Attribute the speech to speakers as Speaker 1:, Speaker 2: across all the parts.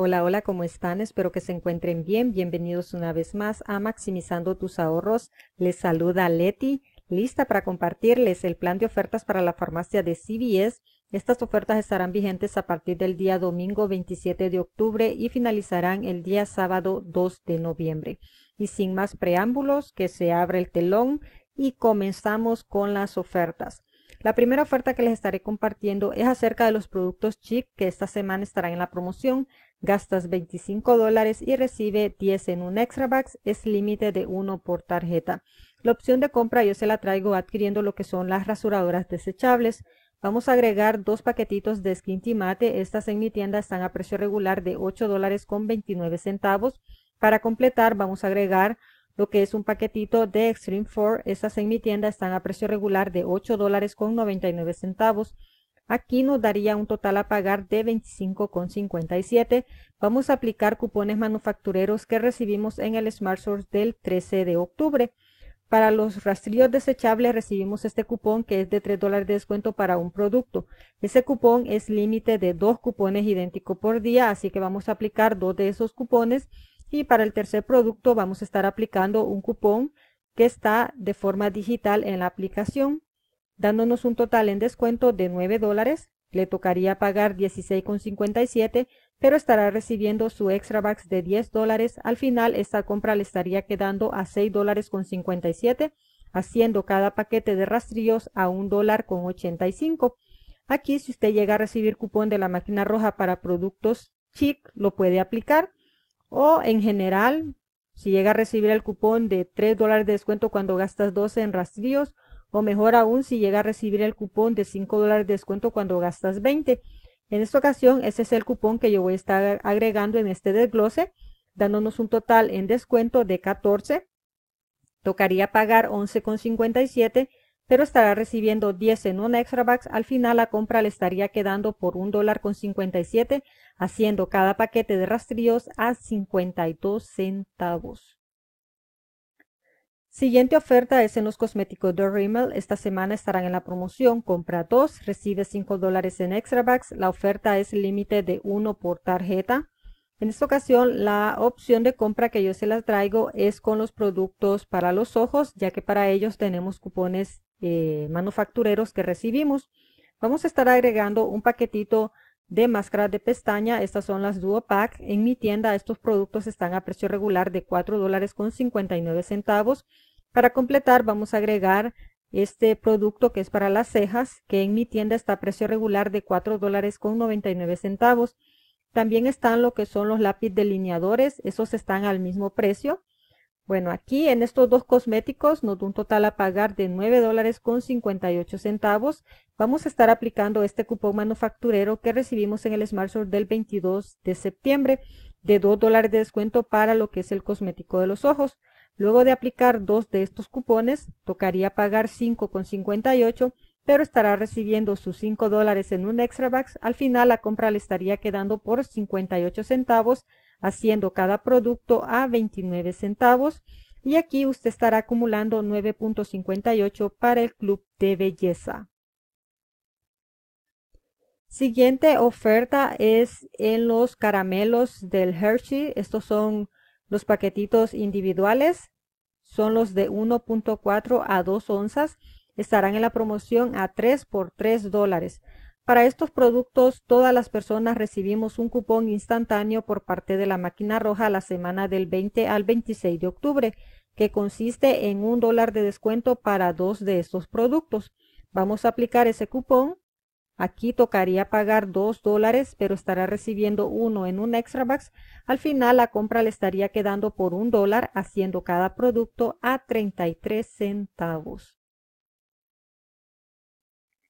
Speaker 1: Hola, hola, ¿cómo están? Espero que se encuentren bien. Bienvenidos una vez más a Maximizando tus ahorros. Les saluda Leti, lista para compartirles el plan de ofertas para la farmacia de CBS. Estas ofertas estarán vigentes a partir del día domingo 27 de octubre y finalizarán el día sábado 2 de noviembre. Y sin más preámbulos, que se abre el telón y comenzamos con las ofertas. La primera oferta que les estaré compartiendo es acerca de los productos chip que esta semana estarán en la promoción gastas 25 dólares y recibe 10 en un extra Bucks, es límite de 1 por tarjeta. La opción de compra yo se la traigo adquiriendo lo que son las rasuradoras desechables. Vamos a agregar dos paquetitos de Skintimate, Estas en mi tienda están a precio regular de 8 dólares con 29 centavos. Para completar vamos a agregar lo que es un paquetito de Extreme 4. Estas en mi tienda están a precio regular de 8 dólares con 99 centavos. Aquí nos daría un total a pagar de 25,57. Vamos a aplicar cupones manufactureros que recibimos en el Smart del 13 de octubre. Para los rastrillos desechables recibimos este cupón que es de 3 dólares de descuento para un producto. Ese cupón es límite de dos cupones idénticos por día, así que vamos a aplicar dos de esos cupones. Y para el tercer producto vamos a estar aplicando un cupón que está de forma digital en la aplicación dándonos un total en descuento de 9 dólares. Le tocaría pagar 16,57, pero estará recibiendo su extra bucks de 10 dólares. Al final, esta compra le estaría quedando a $6.57, dólares con 57, haciendo cada paquete de rastrillos a $1.85. dólar con 85. Aquí, si usted llega a recibir cupón de la máquina roja para productos chic, lo puede aplicar. O en general, si llega a recibir el cupón de 3 dólares de descuento cuando gastas 12 en rastrillos, o mejor aún si llega a recibir el cupón de 5 dólares de descuento cuando gastas 20. En esta ocasión, ese es el cupón que yo voy a estar agregando en este desglose, dándonos un total en descuento de 14. Tocaría pagar 11,57, pero estará recibiendo 10 en un extra bucks. Al final, la compra le estaría quedando por $1.57. dólar con haciendo cada paquete de rastrillos a 52 centavos. Siguiente oferta es en los cosméticos de Rimmel. Esta semana estarán en la promoción. Compra 2, recibe 5 dólares en extra bucks. La oferta es límite de 1 por tarjeta. En esta ocasión, la opción de compra que yo se las traigo es con los productos para los ojos, ya que para ellos tenemos cupones eh, manufactureros que recibimos. Vamos a estar agregando un paquetito de máscaras de pestaña. Estas son las Duo Pack. En mi tienda estos productos están a precio regular de 4 dólares con 59 centavos. Para completar vamos a agregar este producto que es para las cejas, que en mi tienda está a precio regular de 4 dólares con 99 centavos. También están lo que son los lápiz delineadores, esos están al mismo precio. Bueno, aquí en estos dos cosméticos nos da un total a pagar de 9 dólares con 58 centavos. Vamos a estar aplicando este cupón manufacturero que recibimos en el Smart del 22 de septiembre de 2 dólares de descuento para lo que es el cosmético de los ojos. Luego de aplicar dos de estos cupones, tocaría pagar con 5,58, pero estará recibiendo sus 5 dólares en un extra box. Al final la compra le estaría quedando por 58 centavos haciendo cada producto a 29 centavos y aquí usted estará acumulando 9.58 para el club de belleza. Siguiente oferta es en los caramelos del Hershey. Estos son los paquetitos individuales. Son los de 1.4 a 2 onzas. Estarán en la promoción a 3 por 3 dólares. Para estos productos, todas las personas recibimos un cupón instantáneo por parte de la máquina roja la semana del 20 al 26 de octubre, que consiste en un dólar de descuento para dos de estos productos. Vamos a aplicar ese cupón. Aquí tocaría pagar dos dólares, pero estará recibiendo uno en un extra box. Al final, la compra le estaría quedando por un dólar, haciendo cada producto a 33 centavos.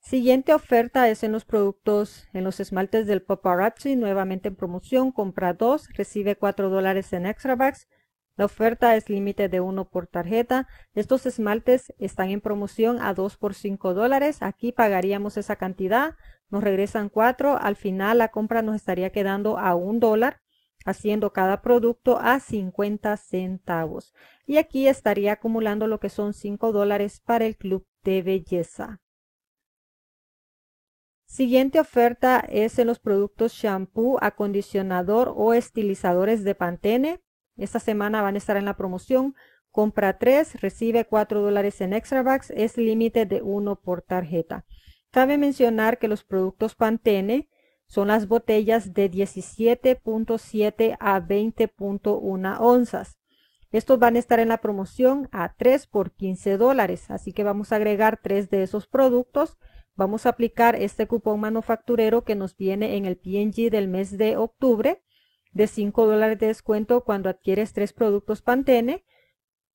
Speaker 1: Siguiente oferta es en los productos, en los esmaltes del Paparazzi, nuevamente en promoción, compra 2, recibe 4 dólares en extra bags. La oferta es límite de 1 por tarjeta. Estos esmaltes están en promoción a 2 por 5 dólares. Aquí pagaríamos esa cantidad, nos regresan 4. Al final la compra nos estaría quedando a 1 dólar, haciendo cada producto a 50 centavos. Y aquí estaría acumulando lo que son 5 dólares para el club de belleza. Siguiente oferta es en los productos shampoo, acondicionador o estilizadores de Pantene. Esta semana van a estar en la promoción. Compra 3, recibe 4 dólares en extra bucks. Es límite de 1 por tarjeta. Cabe mencionar que los productos Pantene son las botellas de 17.7 a 20.1 onzas. Estos van a estar en la promoción a 3 por 15 dólares. Así que vamos a agregar 3 de esos productos Vamos a aplicar este cupón manufacturero que nos viene en el PNG del mes de octubre de 5 dólares de descuento cuando adquieres tres productos Pantene.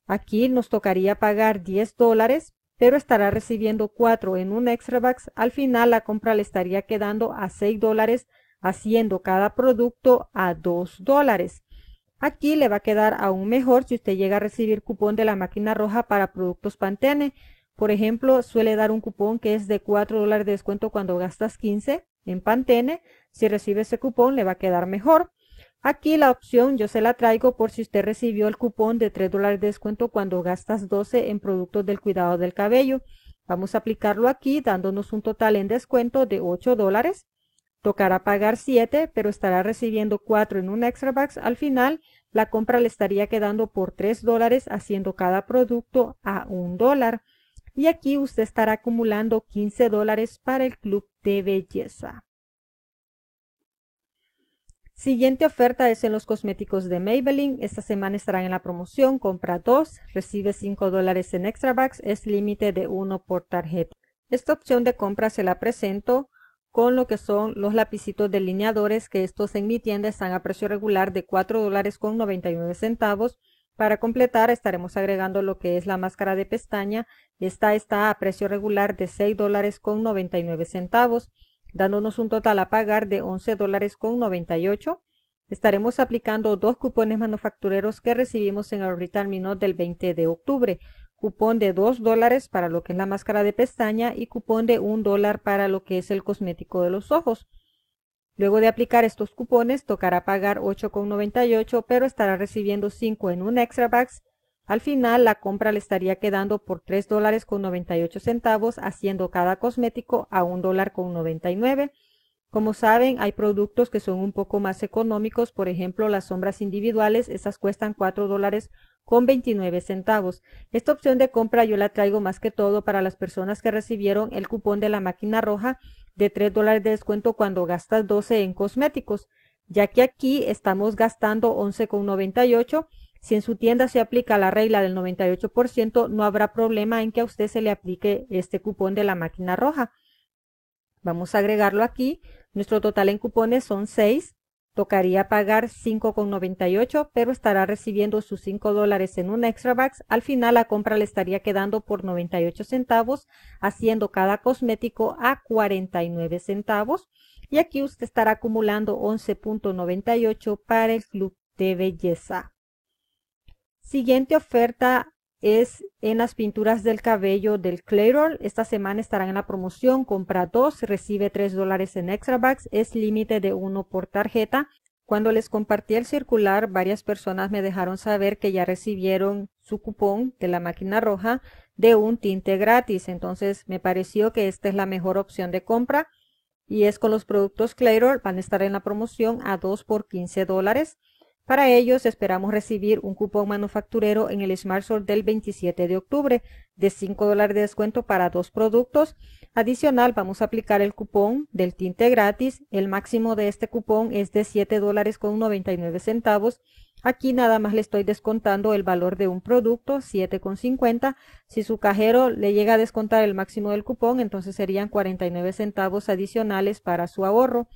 Speaker 1: Aquí nos tocaría pagar 10 dólares, pero estará recibiendo 4 en un extra Al final la compra le estaría quedando a 6 dólares, haciendo cada producto a 2 dólares. Aquí le va a quedar aún mejor si usted llega a recibir cupón de la máquina roja para productos Pantene. Por ejemplo, suele dar un cupón que es de 4 dólares de descuento cuando gastas 15 en Pantene. Si recibe ese cupón, le va a quedar mejor. Aquí la opción yo se la traigo por si usted recibió el cupón de 3 dólares de descuento cuando gastas 12 en productos del cuidado del cabello. Vamos a aplicarlo aquí dándonos un total en descuento de 8 dólares. Tocará pagar 7, pero estará recibiendo 4 en un extra box. Al final, la compra le estaría quedando por 3 dólares haciendo cada producto a 1 dólar y aquí usted estará acumulando 15 dólares para el club de belleza. Siguiente oferta es en los cosméticos de Maybelline. Esta semana estarán en la promoción. Compra 2, recibe 5 dólares en extra bucks. Es límite de 1 por tarjeta. Esta opción de compra se la presento con lo que son los lapicitos delineadores que estos en mi tienda están a precio regular de $4.99. dólares con centavos para completar, estaremos agregando lo que es la máscara de pestaña. Esta está a precio regular de $6.99, dólares con centavos, dándonos un total a pagar de $11.98. dólares con Estaremos aplicando dos cupones manufactureros que recibimos en el Retail del 20 de octubre. Cupón de 2 dólares para lo que es la máscara de pestaña y cupón de 1 dólar para lo que es el cosmético de los ojos. Luego de aplicar estos cupones, tocará pagar 8,98, pero estará recibiendo 5 en un extra box. Al final, la compra le estaría quedando por 3 dólares con 98 centavos, haciendo cada cosmético a $1.99. dólar con Como saben, hay productos que son un poco más económicos, por ejemplo, las sombras individuales, esas cuestan $4.29. dólares con centavos. Esta opción de compra yo la traigo más que todo para las personas que recibieron el cupón de la máquina roja de 3 dólares de descuento cuando gastas 12 en cosméticos, ya que aquí estamos gastando 11,98. Si en su tienda se aplica la regla del 98%, no habrá problema en que a usted se le aplique este cupón de la máquina roja. Vamos a agregarlo aquí. Nuestro total en cupones son 6. Tocaría pagar 5,98, pero estará recibiendo sus 5 dólares en un extra box. Al final la compra le estaría quedando por 98 centavos, haciendo cada cosmético a 49 centavos. Y aquí usted estará acumulando 11.98 para el club de belleza. Siguiente oferta es en las pinturas del cabello del Clairol. Esta semana estarán en la promoción. Compra dos, recibe tres dólares en extra bucks. Es límite de uno por tarjeta. Cuando les compartí el circular, varias personas me dejaron saber que ya recibieron su cupón de la máquina roja de un tinte gratis. Entonces me pareció que esta es la mejor opción de compra y es con los productos Clairol. Van a estar en la promoción a dos por 15 dólares. Para ellos esperamos recibir un cupón manufacturero en el Smart del 27 de octubre de 5 dólares de descuento para dos productos. Adicional, vamos a aplicar el cupón del tinte gratis. El máximo de este cupón es de 7 dólares con 99 centavos. Aquí nada más le estoy descontando el valor de un producto, 7,50. Si su cajero le llega a descontar el máximo del cupón, entonces serían 49 centavos adicionales para su ahorro.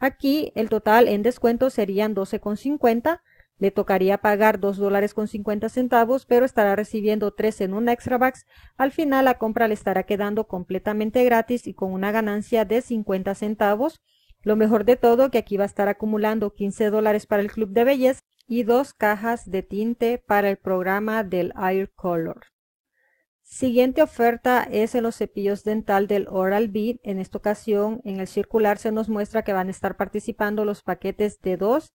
Speaker 1: Aquí el total en descuento serían 12,50. Le tocaría pagar 2 dólares con 50 centavos, pero estará recibiendo 3 en un extra box. Al final la compra le estará quedando completamente gratis y con una ganancia de 50 centavos. Lo mejor de todo que aquí va a estar acumulando 15 dólares para el club de belleza y dos cajas de tinte para el programa del Air Color. Siguiente oferta es en los cepillos dental del Oral B. En esta ocasión, en el circular se nos muestra que van a estar participando los paquetes de 2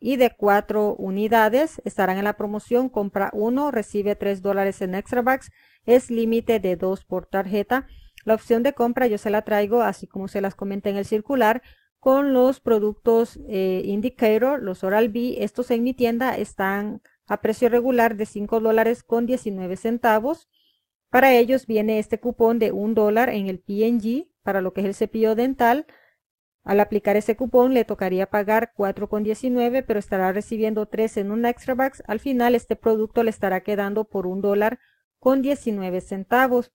Speaker 1: y de 4 unidades. Estarán en la promoción, compra 1, recibe 3 dólares en extra bucks. Es límite de 2 por tarjeta. La opción de compra yo se la traigo, así como se las comenta en el circular, con los productos eh, Indicator, los Oral B. Estos en mi tienda están a precio regular de 5 dólares con 19 centavos. Para ellos viene este cupón de un dólar en el PNG para lo que es el cepillo dental. Al aplicar ese cupón le tocaría pagar 4,19, pero estará recibiendo 3 en un extra box. Al final este producto le estará quedando por un dólar con 19 centavos.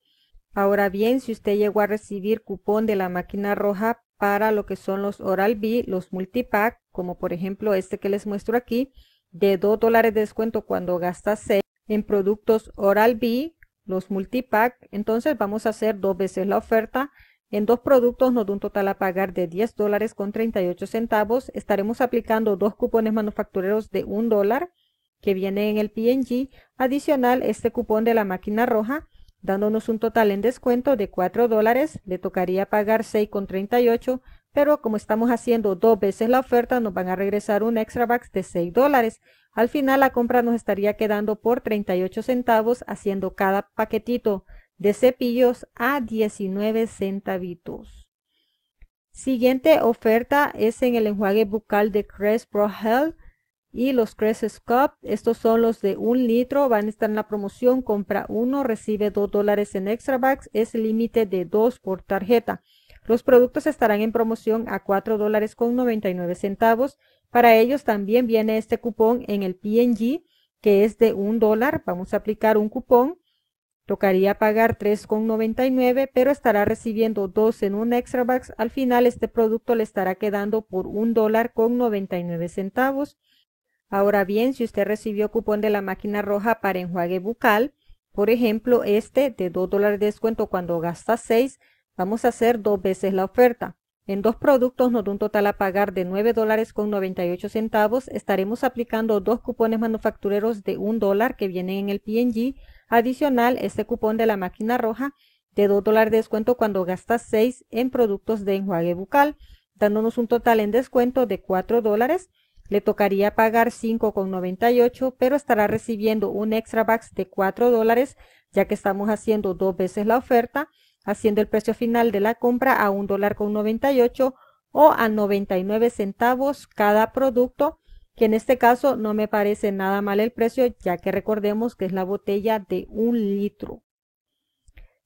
Speaker 1: Ahora bien, si usted llegó a recibir cupón de la máquina roja para lo que son los Oral-B, los multipack, como por ejemplo este que les muestro aquí, de 2 dólares de descuento cuando gasta 6 en productos Oral-B, los multipack, entonces vamos a hacer dos veces la oferta. En dos productos nos da un total a pagar de 10 dólares con 38 centavos. Estaremos aplicando dos cupones manufactureros de un dólar que viene en el PNG. Adicional, este cupón de la máquina roja, dándonos un total en descuento de 4 dólares. Le tocaría pagar con 6,38, pero como estamos haciendo dos veces la oferta, nos van a regresar un extra de 6 dólares. Al final la compra nos estaría quedando por 38 centavos haciendo cada paquetito de cepillos a 19 centavitos. Siguiente oferta es en el enjuague bucal de Crest Pro Health y los Crest Cup. Estos son los de un litro, van a estar en la promoción, compra uno, recibe 2 dólares en extra bags, es límite de 2 por tarjeta. Los productos estarán en promoción a cuatro dólares con 99 centavos para ellos también viene este cupón en el PNG, que es de un dólar. Vamos a aplicar un cupón. Tocaría pagar 3,99, pero estará recibiendo 2 en un extra bucks. Al final este producto le estará quedando por un dólar con 99 centavos. Ahora bien, si usted recibió cupón de la máquina roja para enjuague bucal, por ejemplo, este de 2 dólares de descuento cuando gasta 6, vamos a hacer dos veces la oferta. En dos productos nos da un total a pagar de 9 dólares con 98 centavos, estaremos aplicando dos cupones manufactureros de 1 dólar que vienen en el PNG. Adicional, este cupón de la máquina roja de 2 dólares de descuento cuando gastas 6 en productos de enjuague bucal, dándonos un total en descuento de 4 dólares. Le tocaría pagar 5,98, pero estará recibiendo un extra bucks de 4 dólares, ya que estamos haciendo dos veces la oferta haciendo el precio final de la compra a un dólar con o a 99 centavos cada producto, que en este caso no me parece nada mal el precio, ya que recordemos que es la botella de un litro.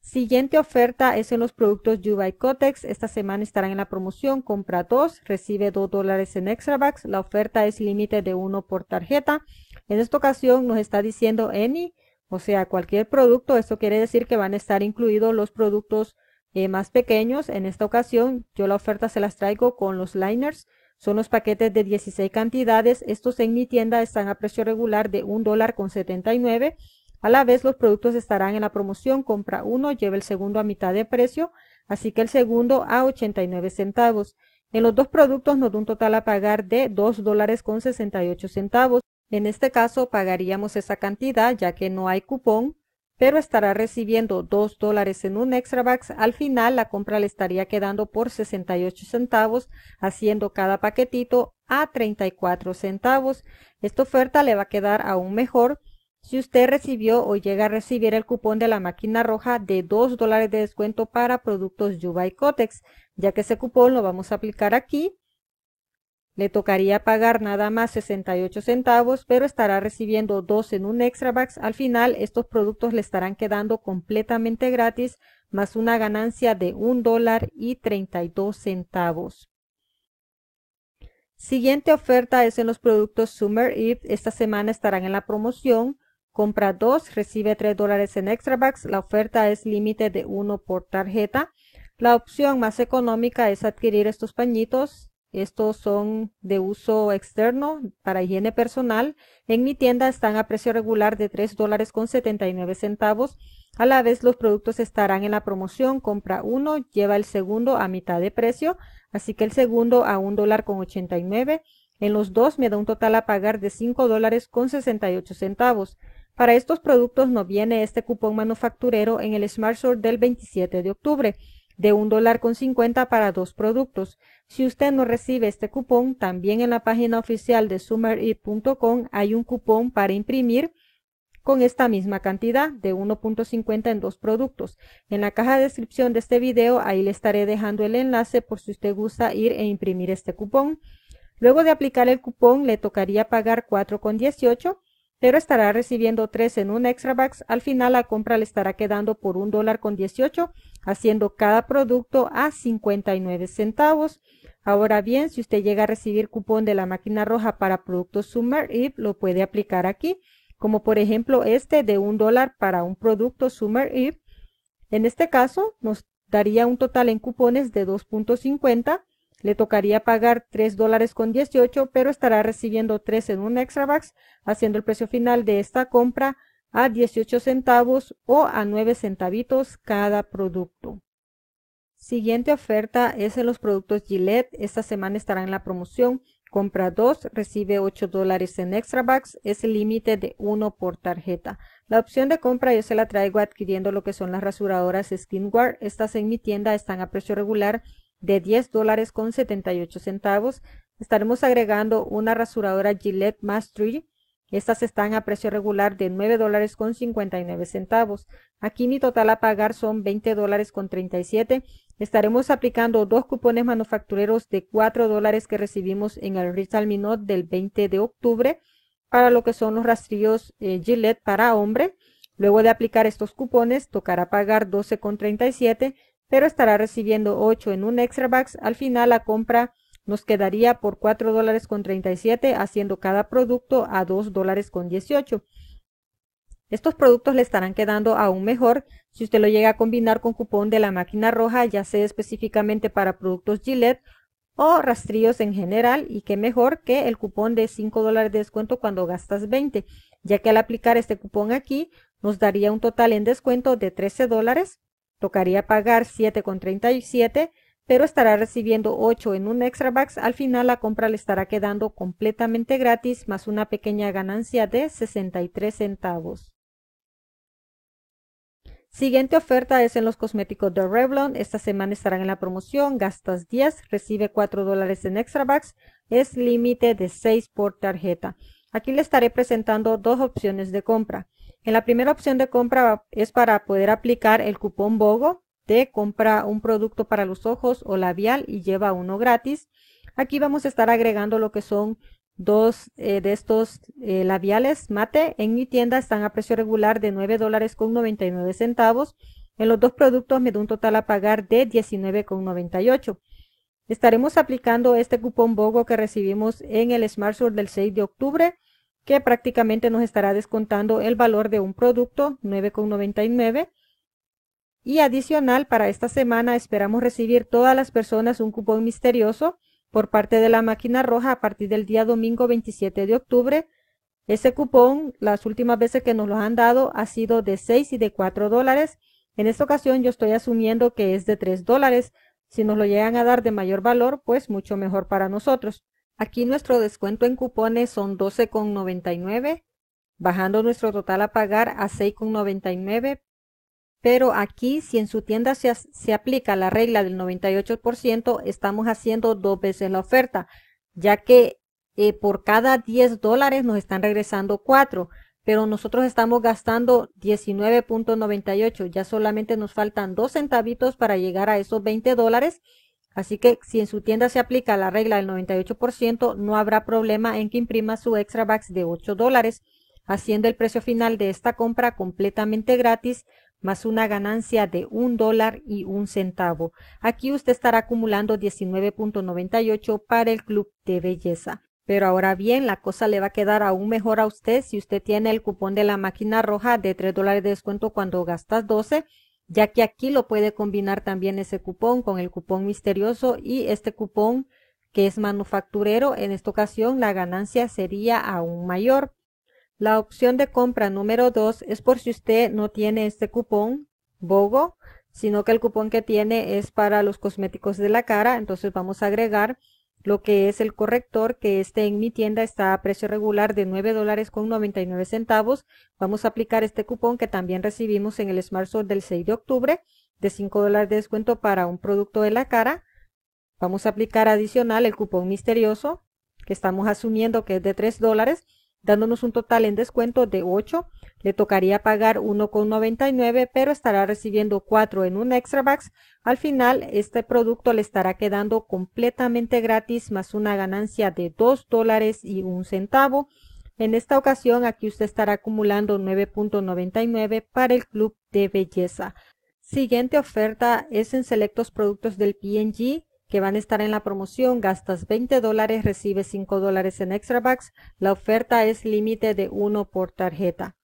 Speaker 1: Siguiente oferta es en los productos y Cotex. Esta semana estarán en la promoción. Compra 2, recibe 2 dólares en extra bucks. La oferta es límite de 1 por tarjeta. En esta ocasión nos está diciendo Eni o sea, cualquier producto, esto quiere decir que van a estar incluidos los productos eh, más pequeños. En esta ocasión yo la oferta se las traigo con los liners. Son los paquetes de 16 cantidades. Estos en mi tienda están a precio regular de $1.79. dólar con 79. A la vez los productos estarán en la promoción. Compra uno, lleva el segundo a mitad de precio. Así que el segundo a 89 centavos. En los dos productos nos da un total a pagar de $2.68. dólares con 68 centavos. En este caso pagaríamos esa cantidad ya que no hay cupón, pero estará recibiendo 2 dólares en un extra bucks. Al final la compra le estaría quedando por 68 centavos, haciendo cada paquetito a 34 centavos. Esta oferta le va a quedar aún mejor si usted recibió o llega a recibir el cupón de la máquina roja de 2 dólares de descuento para productos Yuba y Cotex, ya que ese cupón lo vamos a aplicar aquí le tocaría pagar nada más 68 centavos, pero estará recibiendo dos en un extra Bucks. Al final, estos productos le estarán quedando completamente gratis, más una ganancia de un dólar y 32 centavos. Siguiente oferta es en los productos Summer Eve. Esta semana estarán en la promoción. Compra dos, recibe 3 dólares en extra La oferta es límite de uno por tarjeta. La opción más económica es adquirir estos pañitos estos son de uso externo para higiene personal. En mi tienda están a precio regular de 3 dólares con 79 centavos. A la vez, los productos estarán en la promoción. Compra uno, lleva el segundo a mitad de precio. Así que el segundo a 1 dólar con 89. En los dos me da un total a pagar de 5 dólares con 68 centavos. Para estos productos no viene este cupón manufacturero en el Smart del 27 de octubre de un dólar con cincuenta para dos productos. Si usted no recibe este cupón, también en la página oficial de Summary.com hay un cupón para imprimir con esta misma cantidad de 1.50 en dos productos. En la caja de descripción de este video, ahí le estaré dejando el enlace por si usted gusta ir e imprimir este cupón. Luego de aplicar el cupón, le tocaría pagar 4.18 pero estará recibiendo tres en un extra box. Al final la compra le estará quedando por un dólar con 18, haciendo cada producto a 59 centavos. Ahora bien, si usted llega a recibir cupón de la máquina roja para productos Summer Eve, lo puede aplicar aquí, como por ejemplo este de un dólar para un producto Summer Eve. En este caso, nos daría un total en cupones de 2.50 le tocaría pagar 3 dólares con 18, pero estará recibiendo 3 en un extravax, haciendo el precio final de esta compra a 18 centavos o a 9 centavitos cada producto. Siguiente oferta es en los productos Gillette. Esta semana estará en la promoción. Compra 2, recibe 8 dólares en extra bucks. Es el límite de 1 por tarjeta. La opción de compra yo se la traigo adquiriendo lo que son las rasuradoras SkinGuard Estas en mi tienda están a precio regular de 10 dólares con centavos. Estaremos agregando una rasuradora Gillette Mastery. Estas están a precio regular de $9.59, dólares con centavos. Aquí mi total a pagar son $20.37, dólares con Estaremos aplicando dos cupones manufactureros de 4 dólares que recibimos en el Retail Minot del 20 de octubre para lo que son los rastrillos eh, Gillette para hombre. Luego de aplicar estos cupones, tocará pagar 12,37 pero estará recibiendo 8 en un extra box, Al final la compra nos quedaría por 4 dólares con 37 haciendo cada producto a 2 dólares con 18. Estos productos le estarán quedando aún mejor si usted lo llega a combinar con cupón de la máquina roja, ya sea específicamente para productos Gillette o rastrillos en general y qué mejor que el cupón de 5 dólares de descuento cuando gastas 20, ya que al aplicar este cupón aquí nos daría un total en descuento de 13 dólares Tocaría pagar 7,37, pero estará recibiendo 8 en un extra bucks. Al final la compra le estará quedando completamente gratis más una pequeña ganancia de 63 centavos. Siguiente oferta es en los cosméticos de Revlon. Esta semana estarán en la promoción. Gastas 10, recibe 4 dólares en extra bucks. Es límite de 6 por tarjeta. Aquí le estaré presentando dos opciones de compra. En la primera opción de compra es para poder aplicar el cupón BOGO de compra un producto para los ojos o labial y lleva uno gratis. Aquí vamos a estar agregando lo que son dos eh, de estos eh, labiales mate. En mi tienda están a precio regular de $9.99. dólares con centavos. En los dos productos me da un total a pagar de 19,98. Estaremos aplicando este cupón BOGO que recibimos en el Smart del 6 de octubre que prácticamente nos estará descontando el valor de un producto, 9,99. Y adicional, para esta semana esperamos recibir todas las personas un cupón misterioso por parte de la máquina roja a partir del día domingo 27 de octubre. Ese cupón, las últimas veces que nos lo han dado, ha sido de 6 y de 4 dólares. En esta ocasión yo estoy asumiendo que es de 3 dólares. Si nos lo llegan a dar de mayor valor, pues mucho mejor para nosotros. Aquí nuestro descuento en cupones son 12,99, bajando nuestro total a pagar a 6,99. Pero aquí, si en su tienda se, aplica la regla del 98%, estamos haciendo dos veces la oferta, ya que eh, por cada 10 dólares nos están regresando 4, pero nosotros estamos gastando 19.98, ya solamente nos faltan 2 centavitos para llegar a esos 20 dólares Así que si en su tienda se aplica la regla del 98%, no habrá problema en que imprima su extra bucks de 8 dólares, haciendo el precio final de esta compra completamente gratis más una ganancia de 1 dólar y un centavo. Aquí usted estará acumulando 19.98 para el club de belleza. Pero ahora bien, la cosa le va a quedar aún mejor a usted si usted tiene el cupón de la máquina roja de 3 dólares de descuento cuando gastas 12 ya que aquí lo puede combinar también ese cupón con el cupón misterioso y este cupón que es manufacturero, en esta ocasión la ganancia sería aún mayor. La opción de compra número 2 es por si usted no tiene este cupón BOGO, sino que el cupón que tiene es para los cosméticos de la cara, entonces vamos a agregar lo que es el corrector que esté en mi tienda está a precio regular de $9.99. dólares con 99 centavos. Vamos a aplicar este cupón que también recibimos en el Smart del 6 de octubre de 5 dólares de descuento para un producto de la cara. Vamos a aplicar adicional el cupón misterioso que estamos asumiendo que es de 3 dólares dándonos un total en descuento de 8. Le tocaría pagar 1,99, pero estará recibiendo 4 en un extra box. Al final, este producto le estará quedando completamente gratis, más una ganancia de 2 dólares y un centavo. En esta ocasión, aquí usted estará acumulando 9.99 para el club de belleza. Siguiente oferta es en selectos productos del PNG que van a estar en la promoción. Gastas 20 dólares, recibes 5 dólares en extra bucks. La oferta es límite de uno por tarjeta.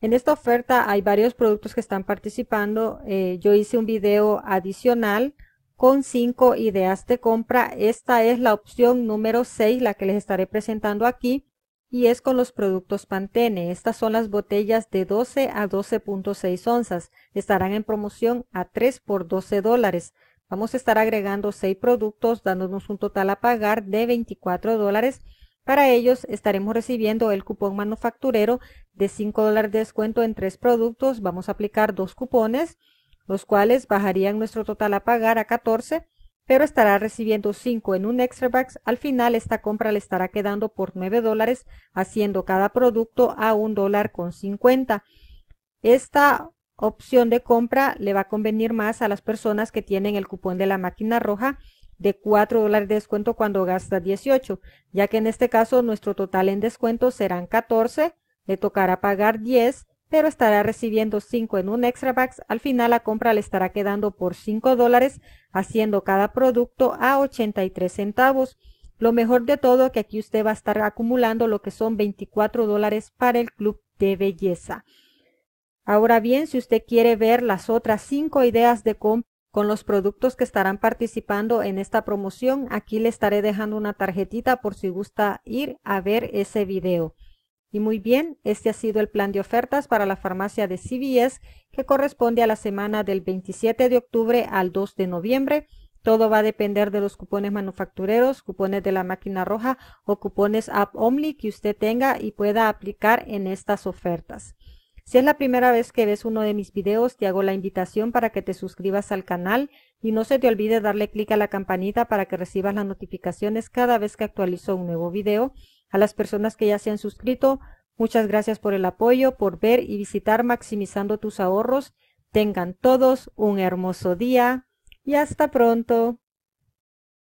Speaker 1: En esta oferta hay varios productos que están participando. Eh, yo hice un video adicional con cinco ideas de compra. Esta es la opción número 6, la que les estaré presentando aquí, y es con los productos Pantene. Estas son las botellas de 12 a 12.6 onzas. Estarán en promoción a 3 por 12 dólares. Vamos a estar agregando 6 productos, dándonos un total a pagar de 24 dólares. Para ellos estaremos recibiendo el cupón manufacturero de 5 dólares de descuento en tres productos. Vamos a aplicar dos cupones, los cuales bajarían nuestro total a pagar a 14 pero estará recibiendo 5 en un extra bucks. Al final esta compra le estará quedando por 9 dólares, haciendo cada producto a un dólar con 50. Esta opción de compra le va a convenir más a las personas que tienen el cupón de la máquina roja de 4 dólares de descuento cuando gasta 18, ya que en este caso nuestro total en descuento serán 14, le tocará pagar 10, pero estará recibiendo 5 en un extra Bucks. Al final la compra le estará quedando por 5 dólares, haciendo cada producto a 83 centavos. Lo mejor de todo que aquí usted va a estar acumulando lo que son 24 dólares para el club de belleza. Ahora bien, si usted quiere ver las otras cinco ideas de comp con los productos que estarán participando en esta promoción, aquí le estaré dejando una tarjetita por si gusta ir a ver ese video. Y muy bien, este ha sido el plan de ofertas para la farmacia de CVS que corresponde a la semana del 27 de octubre al 2 de noviembre. Todo va a depender de los cupones manufactureros, cupones de la máquina roja o cupones App Omni que usted tenga y pueda aplicar en estas ofertas. Si es la primera vez que ves uno de mis videos, te hago la invitación para que te suscribas al canal y no se te olvide darle clic a la campanita para que recibas las notificaciones cada vez que actualizo un nuevo video. A las personas que ya se han suscrito, muchas gracias por el apoyo, por ver y visitar Maximizando tus ahorros. Tengan todos un hermoso día y hasta pronto.